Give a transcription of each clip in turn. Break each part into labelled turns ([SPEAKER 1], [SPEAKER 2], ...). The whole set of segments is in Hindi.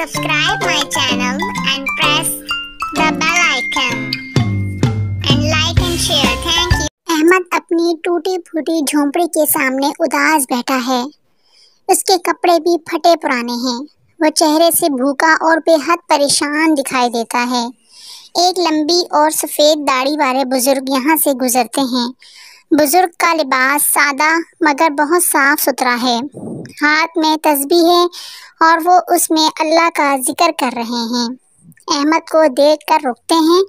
[SPEAKER 1] subscribe my channel and press the bell icon and like and share thank you ahmed apni tooti फूटी jhopri ke samne udaas baitha hai uske kapde bhi phate purane hain वह चेहरे से भूखा और बेहद परेशान दिखाई देता है एक लंबी और सफ़ेद दाढ़ी वाले बुज़ुर्ग यहाँ से गुजरते हैं बुजुर्ग का लिबास सादा मगर बहुत साफ सुथरा है हाथ में तस्बी है और वो उसमें अल्लाह का जिक्र कर रहे हैं अहमद को देख कर रुकते हैं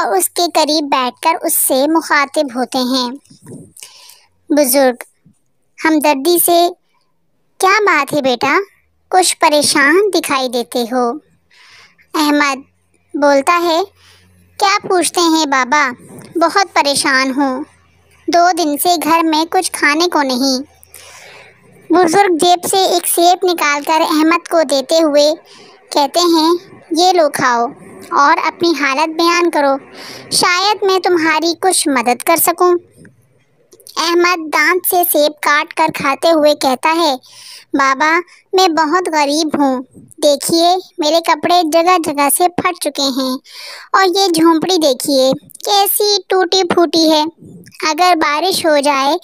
[SPEAKER 1] और उसके करीब बैठकर उससे मुखातिब होते हैं बुज़ुर्ग हमदर्दी से क्या बात है बेटा कुछ परेशान दिखाई देते हो अहमद बोलता है क्या पूछते हैं बाबा बहुत परेशान हूँ दो दिन से घर में कुछ खाने को नहीं बुजुर्ग जेब से एक सेब निकालकर अहमद को देते हुए कहते हैं ये लो खाओ और अपनी हालत बयान करो शायद मैं तुम्हारी कुछ मदद कर सकूं। अहमद दांत से सेब काट कर खाते हुए कहता है बाबा मैं बहुत गरीब हूँ देखिए मेरे कपड़े जगह जगह से फट चुके हैं और ये झोंपड़ी देखिए कैसी टूटी फूटी है अगर बारिश हो जाए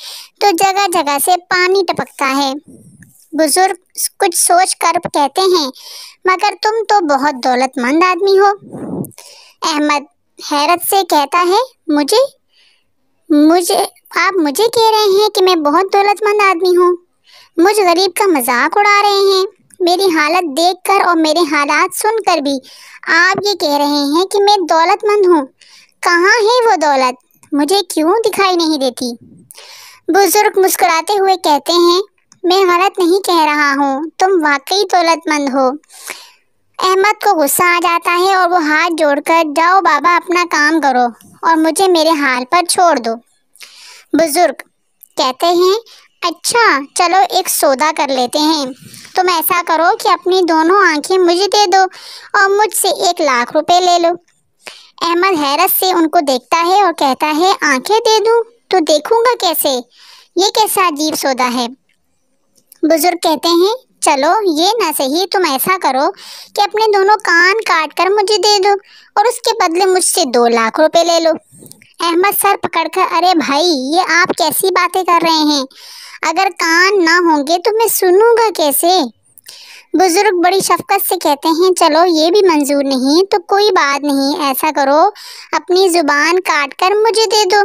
[SPEAKER 1] तो जगह जगह से पानी टपकता है बुजुर्ग कुछ सोच कर कहते हैं मगर तुम तो बहुत दौलतमंद आदमी हो अहमद हैरत से कहता है मुझे मुझे आप मुझे कह रहे हैं कि मैं बहुत दौलतमंद आदमी हूँ मुझ गरीब का मजाक उड़ा रहे हैं मेरी हालत देखकर और मेरे हालात सुनकर भी आप ये कह रहे हैं कि मैं दौलतमंद हूँ कहाँ है वो दौलत मुझे क्यों दिखाई नहीं देती बुज़ुर्ग मुस्कुराते हुए कहते हैं मैं गलत नहीं कह रहा हूँ तुम वाकई दौलतमंद हो अहमद को गुस्सा आ जाता है और वो हाथ जोड़कर जाओ बाबा अपना काम करो और मुझे मेरे हाल पर छोड़ दो बुज़ुर्ग कहते हैं अच्छा चलो एक सौदा कर लेते हैं तुम ऐसा करो कि अपनी दोनों आंखें मुझे दे दो और मुझसे एक लाख रुपए ले लो अहमद हैरत से उनको देखता है और कहता है आंखें दे दूँ तो देखूंगा कैसे ये कैसा अजीब सौदा है बुज़ुर्ग कहते हैं चलो ये ना सही तुम ऐसा करो कि अपने दोनों कान काट कर मुझे दे दो और उसके बदले मुझसे दो लाख रुपए ले लो अहमद सर पकड़कर अरे भाई ये आप कैसी बातें कर रहे हैं अगर कान ना होंगे तो मैं सुनूंगा कैसे बुज़ुर्ग बड़ी शफकत से कहते हैं चलो ये भी मंजूर नहीं तो कोई बात नहीं ऐसा करो अपनी ज़ुबान काट कर मुझे दे दो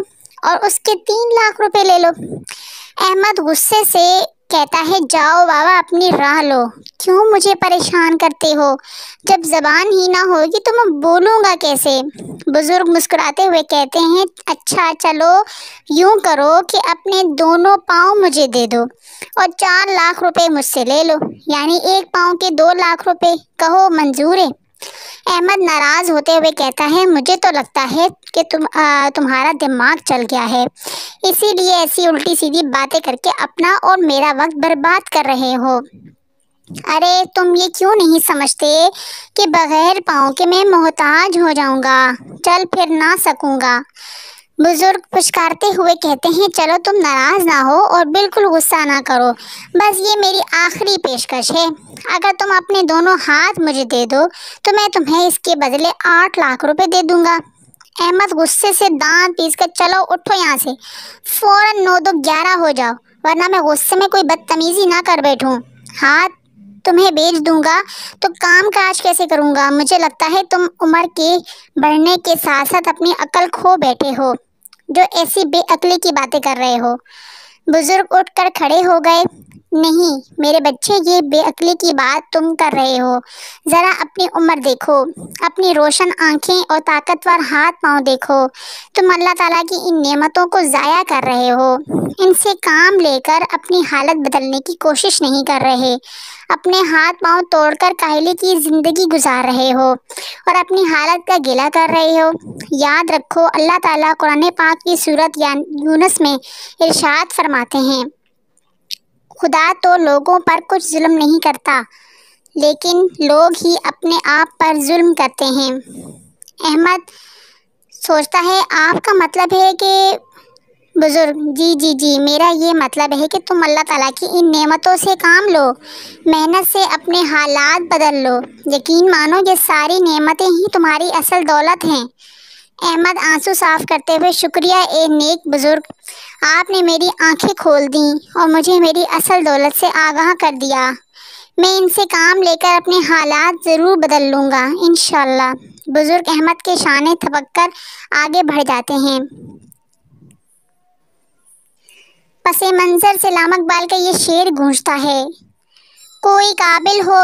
[SPEAKER 1] और उसके तीन लाख रुपए ले लो अहमद गुस्से से कहता है जाओ बाबा अपनी राह लो क्यों मुझे परेशान करते हो जब जबान ही ना होगी तो मैं बोलूँगा कैसे बुज़ुर्ग मुस्कुराते हुए कहते हैं अच्छा चलो यूँ करो कि अपने दोनों पाँव मुझे दे दो और चार लाख रुपए मुझसे ले लो यानी एक पाँव के दो लाख रुपए कहो मंजूर है अहमद नाराज़ होते हुए कहता है मुझे तो लगता है कि तुम आ, तुम्हारा दिमाग चल गया है इसीलिए ऐसी उल्टी सीधी बातें करके अपना और मेरा वक्त बर्बाद कर रहे हो अरे तुम ये क्यों नहीं समझते कि बगैर पाओ के मैं मोहताज हो जाऊंगा चल फिर ना सकूंगा बुजुर्ग पुचकारते हुए कहते हैं चलो तुम नाराज ना हो और बिल्कुल गुस्सा ना करो बस ये मेरी आखिरी पेशकश है अगर तुम अपने दोनों हाथ मुझे दे दो तो मैं तुम्हें इसके बदले आठ लाख रुपए दे दूंगा अहमद गुस्से से दांत पीस कर चलो उठो यहाँ से फ़ौरन नौ दो ग्यारह हो जाओ वरना मैं गुस्से में कोई बदतमीज़ी ना कर बैठूँ हाँ तुम्हें बेच दूंगा तो काम काज कैसे करूंगा मुझे लगता है तुम उम्र के बढ़ने के साथ साथ अपनी अकल खो बैठे हो जो ऐसी बेअकली की बातें कर रहे हो बुज़ुर्ग उठकर खड़े हो गए नहीं मेरे बच्चे ये बेअकली की बात तुम कर रहे हो ज़रा अपनी उम्र देखो अपनी रोशन आंखें और ताकतवर हाथ पाँव देखो तुम अल्लाह ताला की इन नेमतों को ज़ाया कर रहे हो इनसे काम लेकर अपनी हालत बदलने की कोशिश नहीं कर रहे अपने हाथ पाँव तोड़कर काहली की ज़िंदगी गुजार रहे हो और अपनी हालत का गिला कर रहे हो याद रखो अल्लाह ताला कुरान पाक की सूरत यूनस में इरशाद फरमाते हैं खुदा तो लोगों पर कुछ जुल्म नहीं करता लेकिन लोग ही अपने आप पर जुल्म करते हैं अहमद सोचता है आपका मतलब है कि बुज़ुर्ग जी जी जी मेरा ये मतलब है कि तुम अल्लाह ताला की इन नेमतों से काम लो मेहनत से अपने हालात बदल लो यकीन मानो ये सारी नेमतें ही तुम्हारी असल दौलत हैं अहमद आंसू साफ करते हुए शुक्रिया ए नेक बुज़ुर्ग आपने मेरी आंखें खोल दी और मुझे मेरी असल दौलत से आगाह कर दिया मैं इनसे काम लेकर अपने हालात ज़रूर बदल लूँगा इन बुज़ुर्ग अहमद के शान थपक कर आगे बढ़ जाते हैं पसे मंज़र से लामक बाल का ये शेर गूंजता है कोई काबिल हो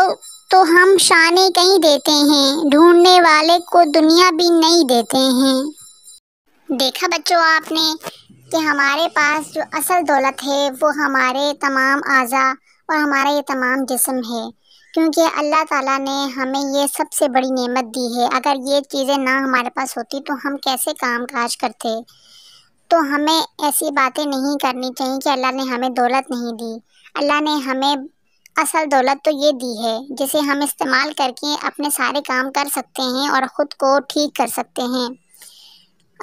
[SPEAKER 1] तो हम शाने कहीं देते हैं ढूंढने वाले को दुनिया भी नहीं देते हैं देखा बच्चों आपने कि हमारे पास जो असल दौलत है वो हमारे तमाम आज़ा और हमारा ये तमाम जिसम है क्योंकि अल्लाह ताला ने हमें ये सबसे बड़ी नेमत दी है अगर ये चीज़ें ना हमारे पास होती तो हम कैसे काम काज करते तो हमें ऐसी बातें नहीं करनी चाहिए कि अल्लाह ने हमें दौलत नहीं दी अल्लाह ने हमें असल दौलत तो ये दी है जिसे हम इस्तेमाल करके अपने सारे काम कर सकते हैं और ख़ुद को ठीक कर सकते हैं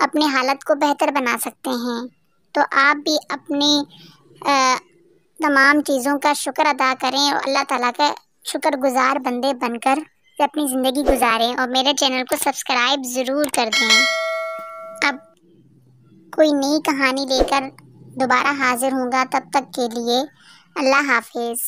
[SPEAKER 1] अपने हालत को बेहतर बना सकते हैं तो आप भी अपनी तमाम चीज़ों का शुक्र अदा करें और अल्लाह ताला का शुक्रगुजार बंदे बनकर अपनी ज़िंदगी गुजारें और मेरे चैनल को सब्सक्राइब ज़रूर कर दें अब कोई नई कहानी लेकर दोबारा हाज़िर होंगे तब तक के लिए अल्लाह हाफिज़